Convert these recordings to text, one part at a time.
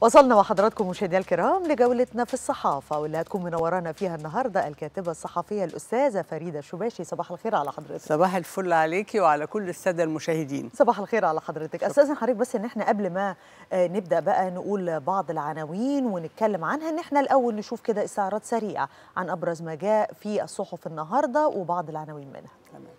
وصلنا وحضراتكم مشاهدينا الكرام لجولتنا في الصحافه واللي هتكون منورانا فيها النهارده الكاتبه الصحفيه الاستاذه فريده شباشي صباح الخير على حضرتك صباح الفل عليكي وعلى كل الساده المشاهدين صباح الخير على حضرتك استاذن حضرتك بس ان احنا قبل ما آه، نبدا بقى نقول بعض العناوين ونتكلم عنها ان احنا الاول نشوف كده استعراض سريع عن ابرز ما جاء في الصحف النهارده وبعض العناوين منها تمام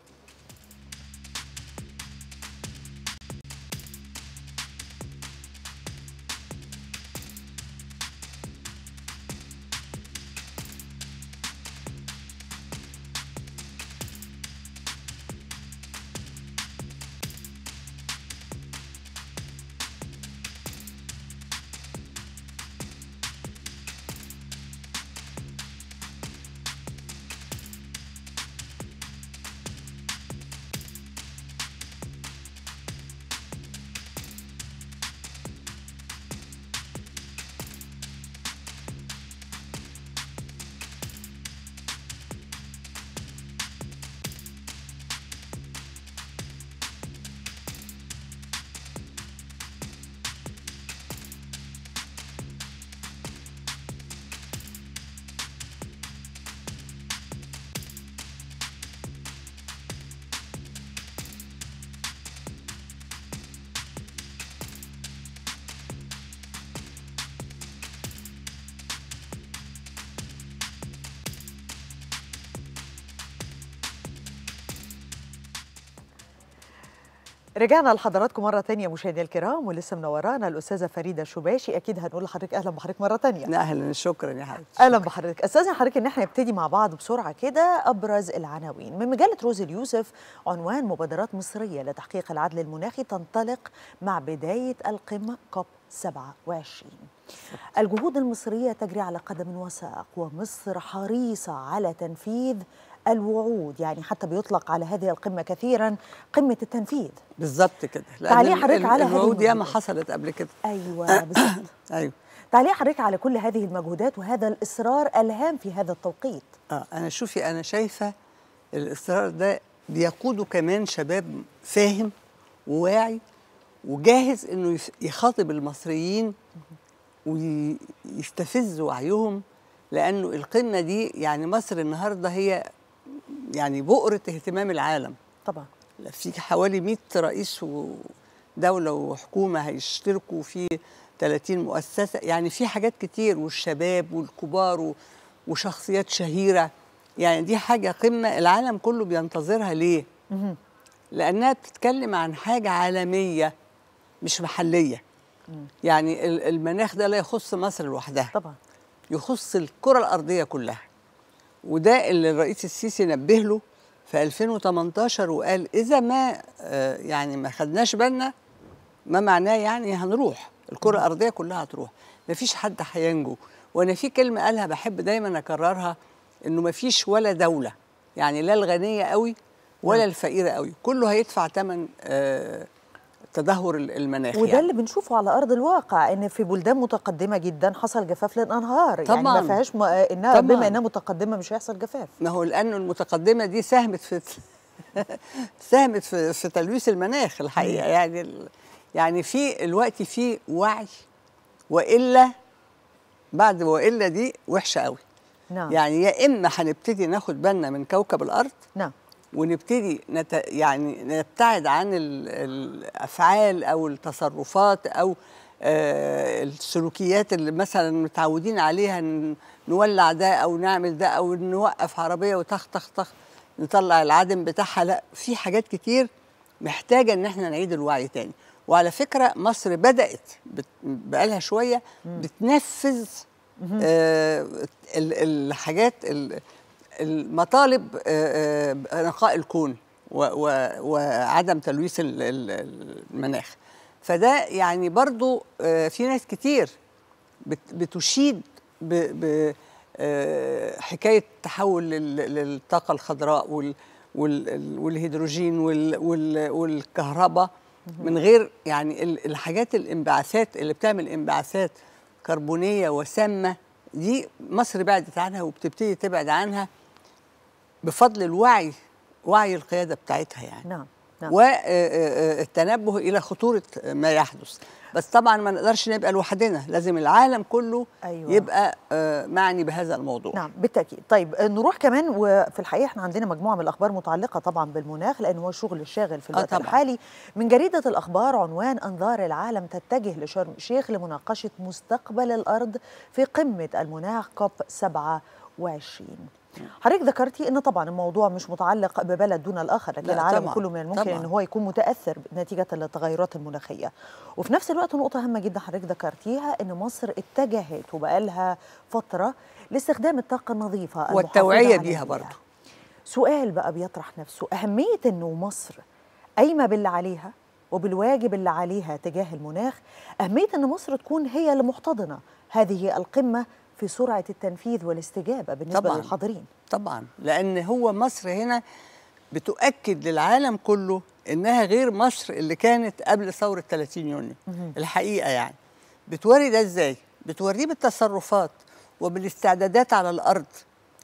رجعنا لحضراتكم مرة ثانيه مشاهدينا الكرام ولسه منورانا الأستاذة فريدة شباشي أكيد هنقول لحضرتك أهلا بحضرتك مرة ثانيه أهلا شكرا يا حضرتك أهلا بحضرتك أستاذة حضرتك إن احنا نبتدي مع بعض بسرعة كده أبرز العناوين من مجلة روز اليوسف عنوان مبادرات مصرية لتحقيق العدل المناخي تنطلق مع بداية القمة كوب 27 الجهود المصرية تجري على قدم وساق ومصر حريصة على تنفيذ الوعود يعني حتى بيطلق على هذه القمة كثيرا قمة التنفيذ بالظبط كده تعليق حضرتك على هذه الوعود ياما حصلت قبل كده أيوة بالظبط أيوة تعليق حضرتك على كل هذه المجهودات وهذا الإصرار الهام في هذا التوقيت آه أنا شوفي أنا شايفة الإصرار ده بيقوده كمان شباب فاهم وواعي وجاهز انه يخاطب المصريين ويستفز وعيهم لانه القمه دي يعني مصر النهارده هي يعني بؤره اهتمام العالم طبعا في حوالي 100 رئيس ودوله وحكومه هيشتركوا في 30 مؤسسه يعني في حاجات كتير والشباب والكبار وشخصيات شهيره يعني دي حاجه قمه العالم كله بينتظرها ليه؟ لانها بتتكلم عن حاجه عالميه مش محليه يعني المناخ ده لا يخص مصر لوحدها طبعا يخص الكره الارضيه كلها وده اللي الرئيس السيسي نبه له في 2018 وقال اذا ما آه، يعني ما خدناش بالنا ما معناه يعني هنروح الكره الارضيه كلها هتروح ما فيش حد هينجو وانا في كلمه قالها بحب دايما اكررها انه ما فيش ولا دوله يعني لا الغنيه قوي ولا الفقيره قوي كله هيدفع ثمن آه تدهور المناخ وده يعني. اللي بنشوفه على ارض الواقع ان في بلدان متقدمه جدا حصل جفاف للانهار طبعا. يعني ما فيهاش م... انها طبعا. بما انها متقدمه مش هيحصل جفاف ما هو لانه المتقدمه دي ساهمت في ساهمت في, في تلويث المناخ الحقيقه يعني ال... يعني في الوقت في وعي والا بعد والا دي وحشه قوي نعم. يعني يا اما هنبتدي ناخد بالنا من كوكب الارض نعم ونبتدي نت... يعني نبتعد عن الافعال او التصرفات او آه، السلوكيات اللي مثلا متعودين عليها نولع ده او نعمل ده او نوقف عربيه وتخ تخ تخ نطلع العدم بتاعها لا في حاجات كتير محتاجه ان احنا نعيد الوعي تاني وعلى فكره مصر بدات بت... بقالها شويه بتنفذ آه الحاجات اللي المطالب آه، آه، نقاء الكون وعدم تلويث المناخ فده يعني برضو آه، في ناس كتير بتشيد بحكايه تحول للطاقه الخضراء والهيدروجين والكهرباء من غير يعني الحاجات الانبعاثات اللي بتعمل انبعاثات كربونيه وسامه دي مصر بعدت عنها وبتبتدي تبعد عنها بفضل الوعي وعي القياده بتاعتها يعني نعم نعم. والتنبه آه، آه، آه، الى خطوره ما يحدث بس طبعا ما نقدرش نبقى لوحدنا لازم العالم كله أيوة. يبقى معني بهذا الموضوع نعم بالتاكيد طيب نروح كمان وفي الحقيقه احنا عندنا مجموعه من الاخبار متعلقه طبعا بالمناخ لان هو شغل الشاغل في الوقت آه الحالي من جريده الاخبار عنوان انظار العالم تتجه لشرم الشيخ لمناقشه مستقبل الارض في قمه المناخ كوب 27 حضرتك ذكرتي ان طبعا الموضوع مش متعلق ببلد دون الاخر لكن العالم طبعًا. كله من الممكن طبعًا. ان هو يكون متاثر نتيجه التغيرات المناخيه وفي نفس الوقت نقطه هامه جدا حضرتك ذكرتيها ان مصر اتجهت وبقالها فتره لاستخدام الطاقه النظيفه والتوعيه بيها برضه سؤال بقى بيطرح نفسه اهميه انه مصر قايمه باللي عليها وبالواجب اللي عليها تجاه المناخ أهمية أن مصر تكون هي اللي محتضنة هذه القمة في سرعه التنفيذ والاستجابه بالنسبه طبعًا للحاضرين طبعا لان هو مصر هنا بتؤكد للعالم كله انها غير مصر اللي كانت قبل ثوره 30 يونيو الحقيقه يعني بتوري ده ازاي بتوريه بالتصرفات وبالاستعدادات على الارض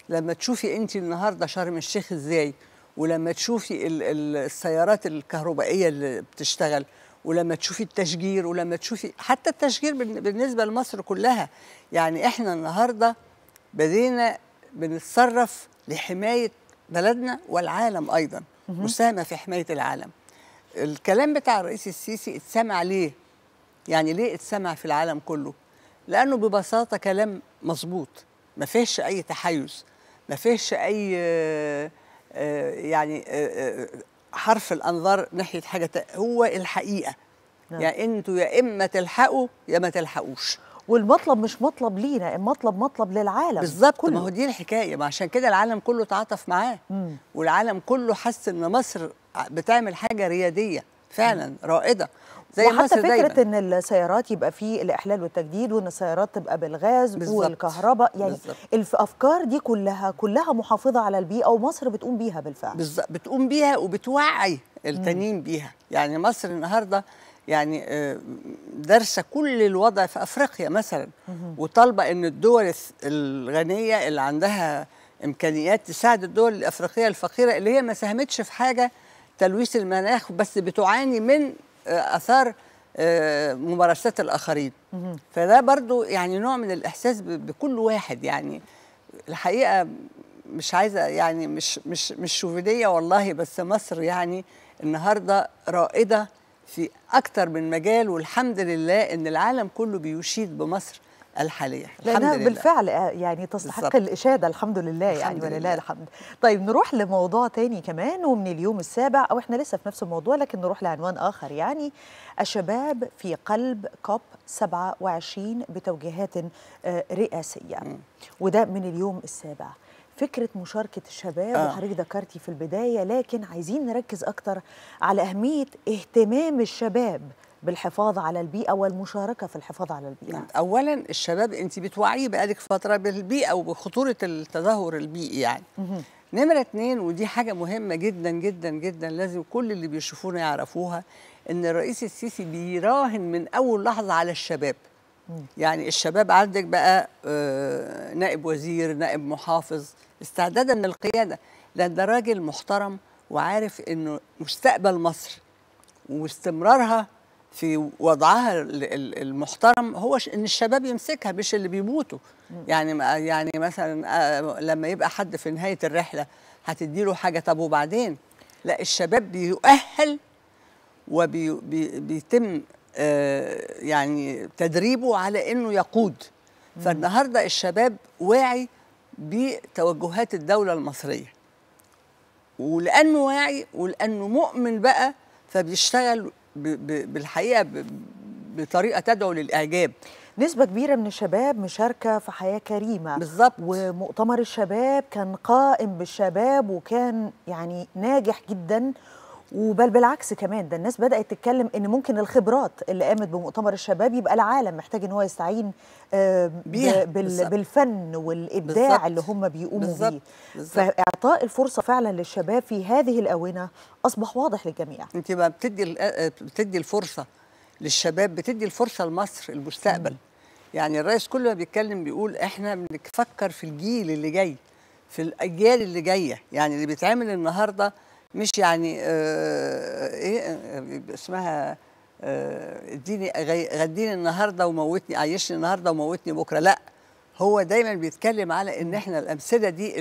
لما تشوفي انت النهارده شرم الشيخ ازاي ولما تشوفي السيارات الكهربائيه اللي بتشتغل ولما تشوفي التشجير ولما تشوفي حتى التشجير بالنسبه لمصر كلها يعني احنا النهارده بدينا بنتصرف لحمايه بلدنا والعالم ايضا مساهمه في حمايه العالم الكلام بتاع الرئيس السيسي اتسمع ليه يعني ليه اتسمع في العالم كله لانه ببساطه كلام مظبوط ما فيهش اي تحيز ما فيهش اي آه، آه، يعني آه، حرف الانظار ناحيه حاجه هو الحقيقه نعم. يعني انتوا يا اما تلحقوا يا ما تلحقوش والمطلب مش مطلب لينا المطلب مطلب للعالم بالظبط ما هو دي الحكايه ما عشان كده العالم كله تعاطف معاه مم. والعالم كله حس ان مصر بتعمل حاجه رياديه فعلا رائده زي وحتى فكره دايماً. ان السيارات يبقى في الاحلال والتجديد وان السيارات تبقى بالغاز بالزبط. والكهرباء يعني بالزبط. الافكار دي كلها كلها محافظه على البيئه ومصر بتقوم بيها بالفعل بالظبط بتقوم بيها وبتوعي التانيين بيها يعني مصر النهارده يعني آه، دارسه كل الوضع في افريقيا مثلا وطالبه ان الدول الغنيه اللي عندها امكانيات تساعد الدول الافريقيه الفقيره اللي هي ما ساهمتش في حاجه تلويث المناخ بس بتعاني من آه، اثار آه، ممارسات الاخرين فده برضو يعني نوع من الاحساس بكل واحد يعني الحقيقه مش عايزه يعني مش مش مش شوفينيه والله بس مصر يعني النهارده رائده في اكتر من مجال والحمد لله ان العالم كله بيشيد بمصر الحاليه الحمد لله بالفعل آه، يعني تستحق الاشاده الحمد لله يعني الحمد ولله الحمد طيب نروح لموضوع تاني كمان ومن اليوم السابع او احنا لسه في نفس الموضوع لكن نروح لعنوان اخر يعني الشباب في قلب كوب 27 بتوجيهات آه، رئاسيه م. وده من اليوم السابع فكرة مشاركة الشباب آه. وحضرتك ذكرتي في البداية لكن عايزين نركز أكتر على أهمية اهتمام الشباب بالحفاظ على البيئه والمشاركه في الحفاظ على البيئه يعني اولا الشباب انت بتوعي بقالك فتره بالبيئه وبخطوره التدهور البيئي يعني نمرة اتنين ودي حاجة مهمة جدا جدا جدا لازم كل اللي بيشوفونا يعرفوها ان الرئيس السيسي بيراهن من اول لحظة على الشباب يعني الشباب عندك بقى آه، نائب وزير نائب محافظ استعدادا للقيادة لأن ده راجل محترم وعارف انه مستقبل مصر واستمرارها في وضعها المحترم هو ان الشباب يمسكها مش اللي بيموتوا يعني يعني مثلا آه، لما يبقى حد في نهايه الرحله هتدي له حاجه طب وبعدين لا الشباب بيؤهل وبيتم آه، يعني تدريبه على انه يقود فالنهارده الشباب واعي بتوجهات الدوله المصريه ولانه واعي ولانه مؤمن بقى فبيشتغل بالحقيقه بطريقه تدعو للاعجاب نسبة كبيرة من الشباب مشاركة في حياة كريمة بالظبط ومؤتمر الشباب كان قائم بالشباب وكان يعني ناجح جدا وبل بالعكس كمان ده الناس بدات تتكلم ان ممكن الخبرات اللي قامت بمؤتمر الشباب يبقى العالم محتاج ان هو يستعين بالفن والابداع بالزبط. اللي هم بيقوموا بيه فاعطاء الفرصه فعلا للشباب في هذه الاونه اصبح واضح للجميع انت بقى بتدي آه، آه، بتدي الفرصه للشباب بتدي الفرصه لمصر المستقبل يعني الرئيس كل ما بيتكلم بيقول احنا بنفكر في الجيل اللي جاي في الاجيال اللي جايه يعني اللي بيتعمل النهارده مش يعني آه, آه، ايه آه، اسمها آه اديني غديني النهارده وموتني عيشني النهارده وموتني بكره لا هو دايما بيتكلم على ان احنا الامثله دي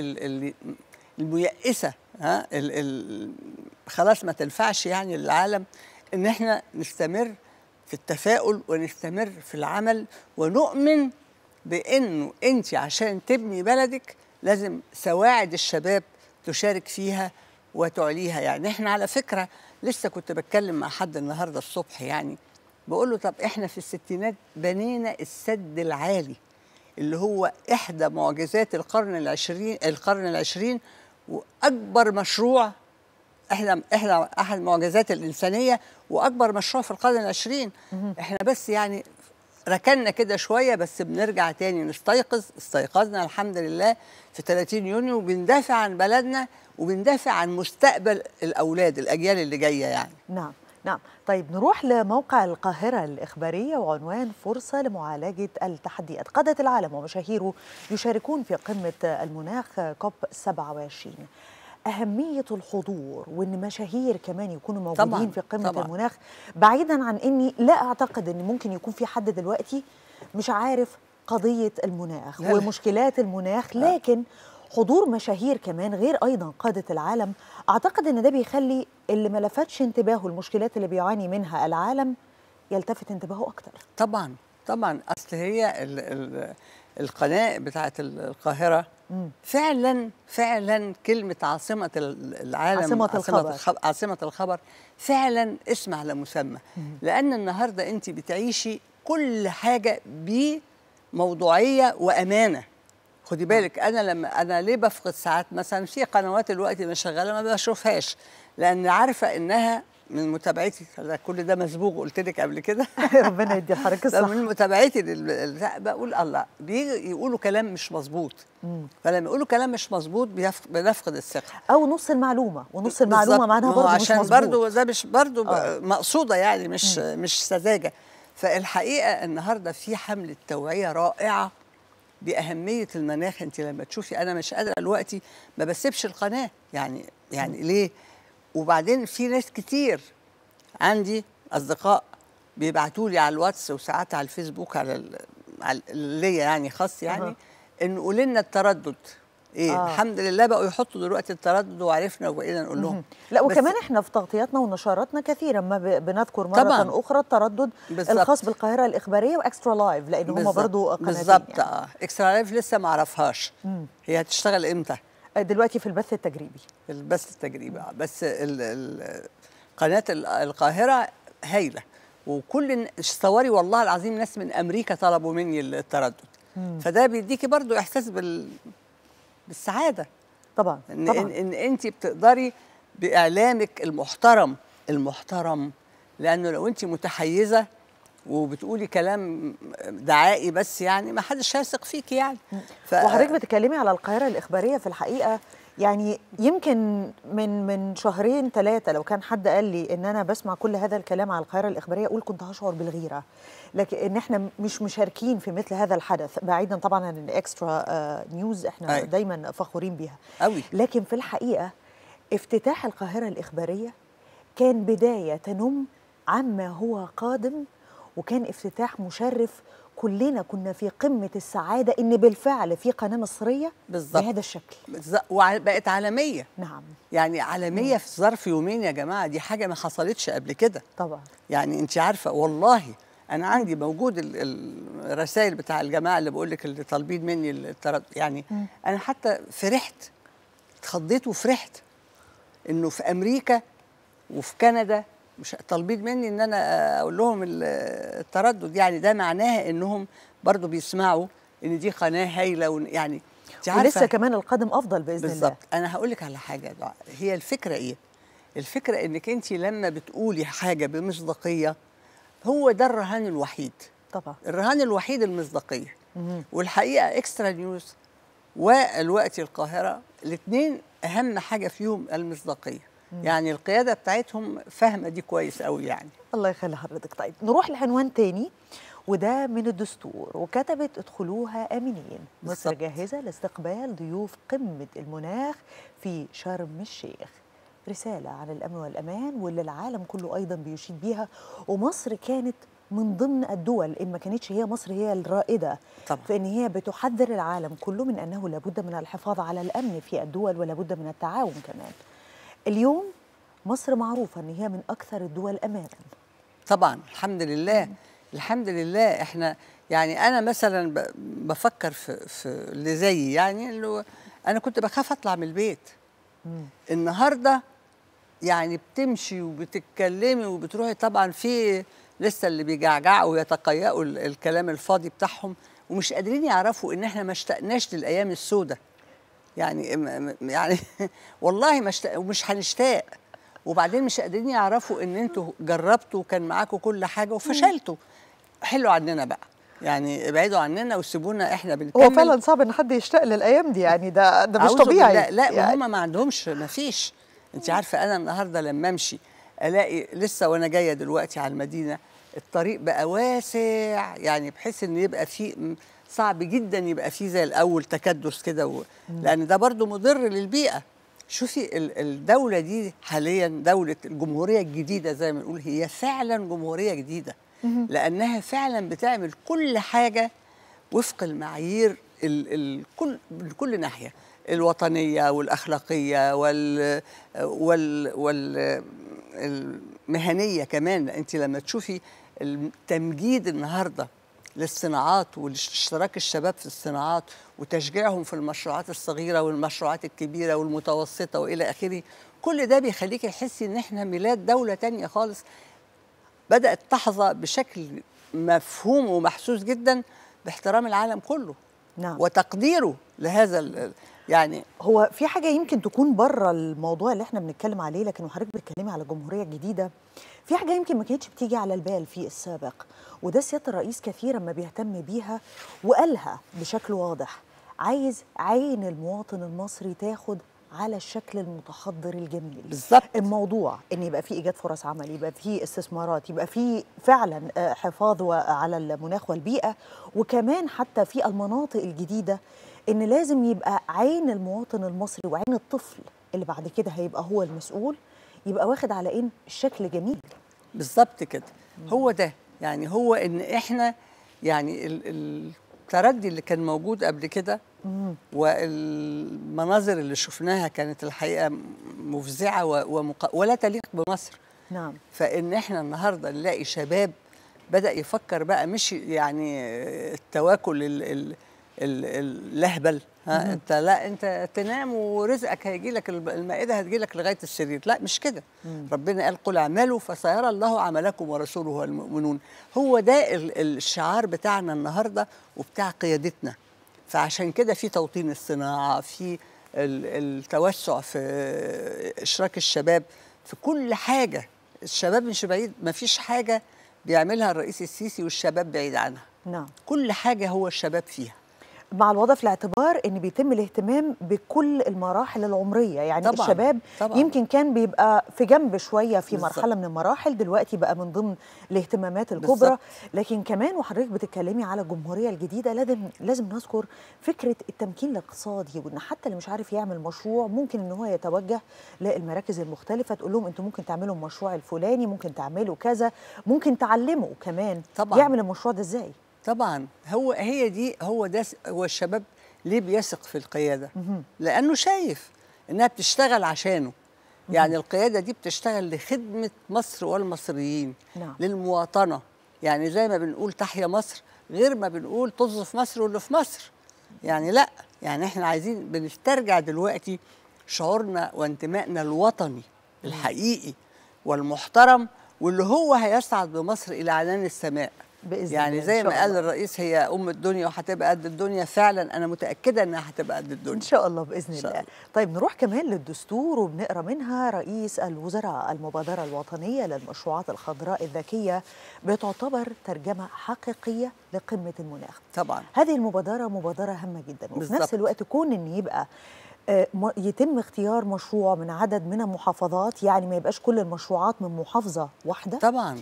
الميئسه ها الـ الـ خلاص ما تنفعش يعني للعالم ان احنا نستمر في التفاؤل ونستمر في العمل ونؤمن بانه انت عشان تبني بلدك لازم سواعد الشباب تشارك فيها وتعليها يعني احنا على فكره لسه كنت بتكلم مع حد النهارده الصبح يعني بقول له طب احنا في الستينات بنينا السد العالي اللي هو احدى معجزات القرن العشرين القرن العشرين واكبر مشروع احنا احنا احد معجزات الانسانيه واكبر مشروع في القرن العشرين احنا بس يعني ركننا كده شويه بس بنرجع تاني نستيقظ استيقظنا الحمد لله في 30 يونيو وبندافع عن بلدنا وبندافع عن مستقبل الاولاد الاجيال اللي جايه يعني نعم نعم طيب نروح لموقع القاهرة الإخبارية وعنوان فرصة لمعالجة التحديات قادة العالم ومشاهيره يشاركون في قمة المناخ كوب 27 أهمية الحضور وإن مشاهير كمان يكونوا موجودين طبعًا في قمة طبعًا المناخ بعيدا عن إني لا أعتقد إن ممكن يكون في حد دلوقتي مش عارف قضية المناخ ومشكلات المناخ لكن حضور مشاهير كمان غير ايضا قاده العالم اعتقد ان ده بيخلي اللي ما لفتش انتباهه المشكلات اللي بيعاني منها العالم يلتفت انتباهه اكتر طبعا طبعا اصل هي الـ الـ القناه بتاعه القاهره مم. فعلا فعلا كلمه عاصمه العالم عاصمه, عاصمة الخبر عاصمه الخبر فعلا اسم على مسمى لان النهارده انت بتعيشي كل حاجه بموضوعيه وامانه خدي بالك انا لما انا ليه بفقد ساعات مثلا في قنوات الوقت اللي شغاله ما بشوفهاش لان عارفه انها من متابعتي كل ده مسبوق قلت لك قبل كده ربنا يدي حضرتك الصحه من متابعتي بقول الله بيجي يقولوا كلام مش مظبوط فلما يقولوا كلام مش مظبوط بنفقد الثقه او نص المعلومه ونص المعلومه معناها برضه مش عشان برضه ده مش برضه آه. مقصوده يعني مش مش سذاجه فالحقيقه النهارده في حمله توعيه رائعه باهميه المناخ انت لما تشوفي انا مش قادره دلوقتي ما بسيبش القناه يعني يعني ليه وبعدين في ناس كتير عندي اصدقاء بيبعتوا لي على الواتس وساعات على الفيسبوك على, ليا يعني خاص يعني أه. ان قولي لنا التردد ايه آه. الحمد لله بقوا يحطوا دلوقتي التردد وعرفنا وبقينا نقول لهم لا وكمان احنا في تغطياتنا ونشراتنا كثيرا ما بنذكر مره طبعاً. اخرى التردد بالزبط. الخاص بالقاهره الاخباريه واكسترا لايف لان هم برضه قناتين بالظبط يعني. اه اكسترا لايف لسه ما اعرفهاش هي هتشتغل امتى آه، دلوقتي في البث التجريبي البث التجريبي اه بس الـ الـ قناه القاهره هايله وكل صوري والله العظيم ناس من امريكا طلبوا مني التردد مم. فده بيديكي برضه احساس بال بالسعاده طبعا ان, طبعًا. إن, انت بتقدري باعلامك المحترم المحترم لانه لو انت متحيزه وبتقولي كلام دعائي بس يعني ما حدش هيثق فيك يعني ف... وحضرتك بتتكلمي على القاهره الاخباريه في الحقيقه يعني يمكن من من شهرين ثلاثه لو كان حد قال لي ان انا بسمع كل هذا الكلام على القاهره الاخباريه اقول كنت هشعر بالغيره لكن ان احنا مش مشاركين في مثل هذا الحدث بعيدا طبعا عن الاكسترا آه، نيوز احنا أي. أيوة. دايما فخورين بيها أوي. لكن في الحقيقه افتتاح القاهره الاخباريه كان بدايه تنم عما هو قادم وكان افتتاح مشرف كلنا كنا في قمه السعاده ان بالفعل في قناه مصريه بالظبط بهذا الشكل بالظبط وبقت عالميه نعم يعني عالميه مم. في ظرف يومين يا جماعه دي حاجه ما حصلتش قبل كده طبعا يعني انت عارفه والله انا عندي موجود الرسائل بتاع الجماعه اللي بقول لك اللي طالبين مني الترد يعني مم. انا حتى فرحت اتخضيت وفرحت انه في امريكا وفي كندا مش طالبين مني ان انا اقول لهم التردد يعني ده معناها انهم برضو بيسمعوا ان دي قناه هايله يعني ولسه كمان القادم افضل باذن بالزبط. الله بالظبط انا هقول لك على حاجه هي الفكره ايه الفكره انك انت لما بتقولي حاجه بمصداقيه هو ده الرهان الوحيد طبعا الرهان الوحيد المصداقيه والحقيقه اكسترا نيوز والوقت القاهره الاثنين اهم حاجه فيهم المصداقيه يعني القياده بتاعتهم فاهمه دي كويس قوي يعني الله يخلي حضرتك طيب نروح لعنوان تاني وده من الدستور وكتبت ادخلوها امنين مصر جاهزه لاستقبال ضيوف قمه المناخ في شرم الشيخ رساله عن الامن والامان واللي العالم كله ايضا بيشيد بيها ومصر كانت من ضمن الدول ان ما كانتش هي مصر هي الرائده طبعا. في ان هي بتحذر العالم كله من انه لابد من الحفاظ على الامن في الدول ولابد من التعاون كمان اليوم مصر معروفه ان هي من اكثر الدول امانا طبعا الحمد لله الحمد لله احنا يعني انا مثلا بفكر في في اللي زيي يعني اللي انا كنت بخاف اطلع من البيت النهارده يعني بتمشي وبتتكلمي وبتروحي طبعا في لسه اللي بيجعجعوا ويتقيأوا الكلام الفاضي بتاعهم ومش قادرين يعرفوا ان احنا ما اشتقناش للايام السوداء يعني يعني والله مش مش هنشتاق وبعدين مش قادرين يعرفوا ان انتوا جربتوا وكان معاكم كل حاجه وفشلتوا حلوا عننا بقى يعني ابعدوا عننا وسيبونا احنا بنكمل هو فعلا صعب ان حد يشتاق للايام دي يعني ده ده مش طبيعي لا لا يعني هم ما عندهمش ما فيش انت عارفه انا النهارده لما امشي الاقي لسه وانا جايه دلوقتي على المدينه الطريق بقى واسع يعني بحيث ان يبقى فيه صعب جدا يبقى فيه زي الاول تكدس كده و... لان ده برضو مضر للبيئه شوفي الدوله دي حاليا دوله الجمهوريه الجديده زي ما نقول هي فعلا جمهوريه جديده لانها فعلا بتعمل كل حاجه وفق المعايير الكل من كل ناحيه الوطنيه والاخلاقيه وال وال وال المهنيه كمان انت لما تشوفي التمجيد النهارده للصناعات واشتراك الشباب في الصناعات وتشجيعهم في المشروعات الصغيره والمشروعات الكبيره والمتوسطه والى اخره كل ده بيخليك تحسي ان احنا ميلاد دوله تانية خالص بدات تحظى بشكل مفهوم ومحسوس جدا باحترام العالم كله نعم. وتقديره لهذا يعني هو في حاجه يمكن تكون بره الموضوع اللي احنا بنتكلم عليه لكن وحضرتك بتتكلمي على جمهوريه جديده في حاجه يمكن ما كانتش بتيجي على البال في السابق وده سياده الرئيس كثيرا ما بيهتم بيها وقالها بشكل واضح عايز عين المواطن المصري تاخد على الشكل المتحضر الجميل بالظبط الموضوع ان يبقى في ايجاد فرص عمل يبقى في استثمارات يبقى في فعلا آه، حفاظ على المناخ والبيئه وكمان حتى في المناطق الجديده ان لازم يبقى عين المواطن المصري وعين الطفل اللي بعد كده هيبقى هو المسؤول يبقى واخد على ايه شكل جميل بالظبط كده هو ده يعني هو ان احنا يعني التردي اللي كان موجود قبل كده والمناظر اللي شفناها كانت الحقيقه مفزعه ومق... ولا تليق بمصر نعم فان احنا النهارده نلاقي شباب بدا يفكر بقى مش يعني التواكل اللي اللهبل ها انت لا انت تنام ورزقك هيجي لك المائده هتجي لك لغايه السرير لا مش كده ربنا قال قل اعملوا فسيرى الله عملكم ورسوله والمؤمنون هو ده الشعار بتاعنا النهارده وبتاع قيادتنا فعشان كده في توطين الصناعه في التوسع في اشراك الشباب في كل حاجه الشباب مش بعيد ما فيش حاجه بيعملها الرئيس السيسي والشباب بعيد عنها نعم كل حاجه هو الشباب فيها مع الوضع في الاعتبار ان بيتم الاهتمام بكل المراحل العمريه يعني طبعًا الشباب طبعًا يمكن كان بيبقى في جنب شويه في مرحله من المراحل دلوقتي بقى من ضمن الاهتمامات الكبرى لكن كمان وحضرتك بتتكلمي على الجمهوريه الجديده لازم لازم نذكر فكره التمكين الاقتصادي وان حتى اللي مش عارف يعمل مشروع ممكن ان هو يتوجه للمراكز المختلفه تقول لهم انتوا ممكن تعملوا المشروع الفلاني ممكن تعملوا كذا ممكن تعلموا كمان طبعًا. يعمل المشروع ده ازاي طبعا هو هي دي هو ده هو الشباب ليه بيثق في القياده؟ لانه شايف انها بتشتغل عشانه يعني القياده دي بتشتغل لخدمه مصر والمصريين نعم. للمواطنه يعني زي ما بنقول تحيا مصر غير ما بنقول طز في مصر واللي في مصر يعني لا يعني احنا عايزين بنسترجع دلوقتي شعورنا وانتمائنا الوطني الحقيقي والمحترم واللي هو هيسعد بمصر الى عنان السماء باذن يعني الله يعني زي ما قال الرئيس هي ام الدنيا وهتبقى قد الدنيا فعلا انا متاكده انها هتبقى قد الدنيا ان شاء الله باذن شاء الله. الله طيب نروح كمان للدستور وبنقرا منها رئيس الوزراء المبادره الوطنيه للمشروعات الخضراء الذكيه بتعتبر ترجمه حقيقيه لقمه المناخ طبعا هذه المبادره مبادره هامه جدا وفي نفس الوقت كون ان يبقى آه، يتم اختيار مشروع من عدد من المحافظات يعني ما يبقاش كل المشروعات من محافظه واحده طبعا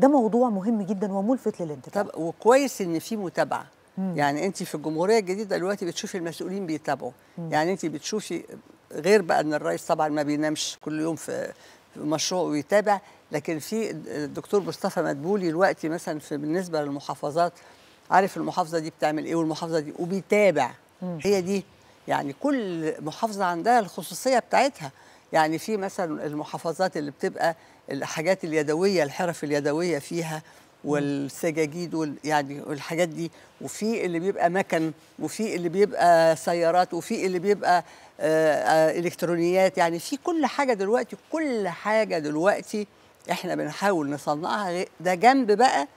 ده موضوع مهم جدا وملفت للانتباه طب وكويس ان في متابعه مم. يعني انت في الجمهوريه الجديده دلوقتي بتشوفي المسؤولين بيتابعوا يعني انت بتشوفي غير بقى ان الرئيس طبعا ما بينامش كل يوم في مشروع ويتابع لكن في الدكتور مصطفى مدبولي دلوقتي مثلا في بالنسبه للمحافظات عارف المحافظه دي بتعمل ايه والمحافظه دي وبيتابع مم. هي دي يعني كل محافظه عندها الخصوصيه بتاعتها يعني في مثلا المحافظات اللي بتبقى الحاجات اليدويه الحرف اليدويه فيها والسجاجيد وال يعني والحاجات دي وفي اللي بيبقى مكن وفي اللي بيبقى سيارات وفي اللي بيبقى آه، آه، الكترونيات يعني في كل حاجه دلوقتي كل حاجه دلوقتي احنا بنحاول نصنعها ده جنب بقى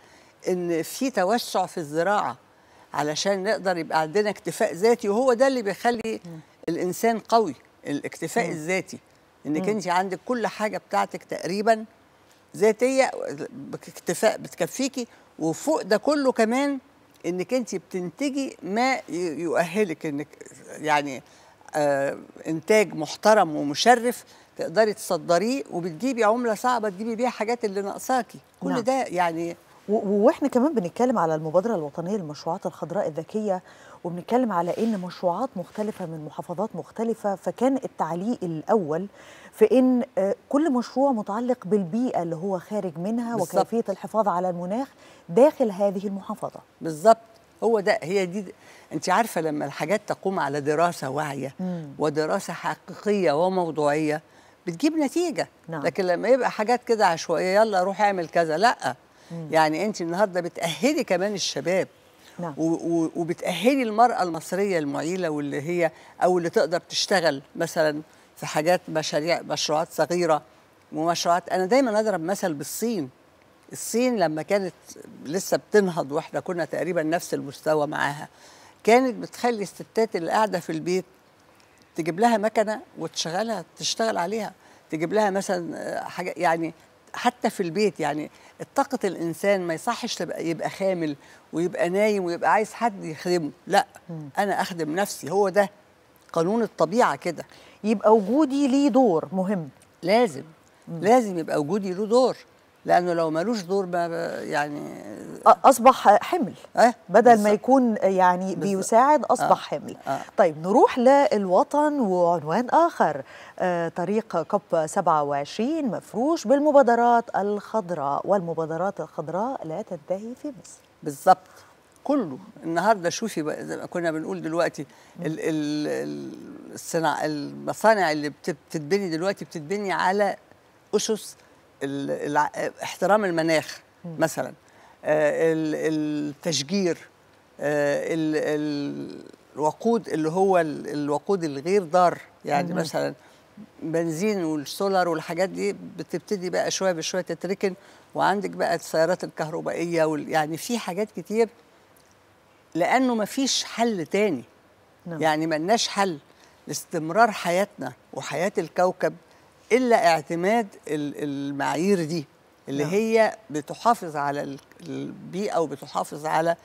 ان في توسع في الزراعه علشان نقدر يبقى عندنا اكتفاء ذاتي وهو ده اللي بيخلي الانسان قوي الاكتفاء الذاتي انك انت عندك كل حاجه بتاعتك تقريبا ذاتيه اكتفاء بتكفيكي وفوق ده كله كمان انك انت بتنتجي ما يؤهلك انك يعني آه انتاج محترم ومشرف تقدري تصدريه وبتجيبي عمله صعبه تجيبي بيها حاجات اللي ناقصاكي كل نعم. ده يعني واحنا كمان بنتكلم على المبادره الوطنيه للمشروعات الخضراء الذكيه وبنتكلم على ان مشروعات مختلفه من محافظات مختلفه فكان التعليق الاول في ان آه، كل مشروع متعلق بالبيئه اللي هو خارج منها بالزبط. وكيفيه الحفاظ على المناخ داخل هذه المحافظه بالظبط هو ده هي دي انت عارفه لما الحاجات تقوم على دراسه واعيه ودراسه حقيقيه وموضوعيه بتجيب نتيجه نعم. لكن لما يبقى حاجات كده عشوائيه يلا روح اعمل كذا لا مم. يعني انت النهارده بتاهلي كمان الشباب نعم. وبتأهلي المرأة المصرية المعيلة واللي هي أو اللي تقدر تشتغل مثلا في حاجات مشاريع مشروعات صغيرة ومشروعات أنا دايما أضرب مثل بالصين الصين لما كانت لسه بتنهض واحنا كنا تقريبا نفس المستوى معاها كانت بتخلي الستات اللي قاعدة في البيت تجيب لها مكنة وتشغلها تشتغل عليها تجيب لها مثلا آه، حاجة يعني حتى في البيت يعني طاقة الإنسان ما يصحش يبقى خامل ويبقى نايم ويبقى عايز حد يخدمه لا أنا أخدم نفسي هو ده قانون الطبيعة كده يبقى وجودي ليه دور مهم لازم لازم يبقى وجودي له دور لانه لو ملوش دور ما يعني اصبح حمل أه؟ بدل بالزبط. ما يكون يعني بيساعد آه. اصبح أه؟ حمل أه؟ طيب نروح للوطن وعنوان اخر آه طريق كوب 27 مفروش بالمبادرات الخضراء والمبادرات الخضراء لا تنتهي في مصر بالظبط كله النهارده شوفي زي ما كنا بنقول دلوقتي ال ال الصناع المصانع اللي بتتبني دلوقتي بتتبني على اسس احترام المناخ مثلا آه، التشجير آه، الوقود اللي هو الوقود الغير ضار يعني مثلا بنزين والسولار والحاجات دي بتبتدي بقى شويه بشويه تتركن وعندك بقى السيارات الكهربائيه يعني في حاجات كتير لانه ما فيش حل تاني نعم. يعني ما لناش حل لاستمرار حياتنا وحياه الكوكب الا اعتماد المعايير دي اللي نعم. هي بتحافظ على البيئه وبتحافظ على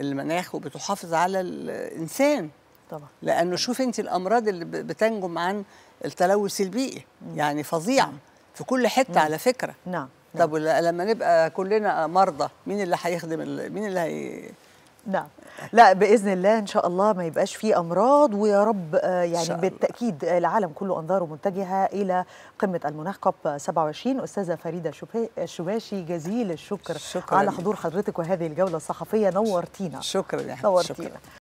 المناخ وبتحافظ على الانسان طبعا لانه شوف انت الامراض اللي بتنجم عن التلوث البيئي مم. يعني فظيع في كل حته مم. على فكره نعم طب نعم. لما نبقى كلنا مرضى مين اللي هيخدم مين اللي هي نعم لا باذن الله ان شاء الله ما يبقاش في امراض ويا رب آه، يعني بالتاكيد العالم كله انظاره متجهه الى قمه المناخ كوب 27 استاذه فريده الشباشي جزيل الشكر شكرا على حضور حضرتك وهذه الجوله الصحفيه نورتينا شكرا يا نورتينا شكرا.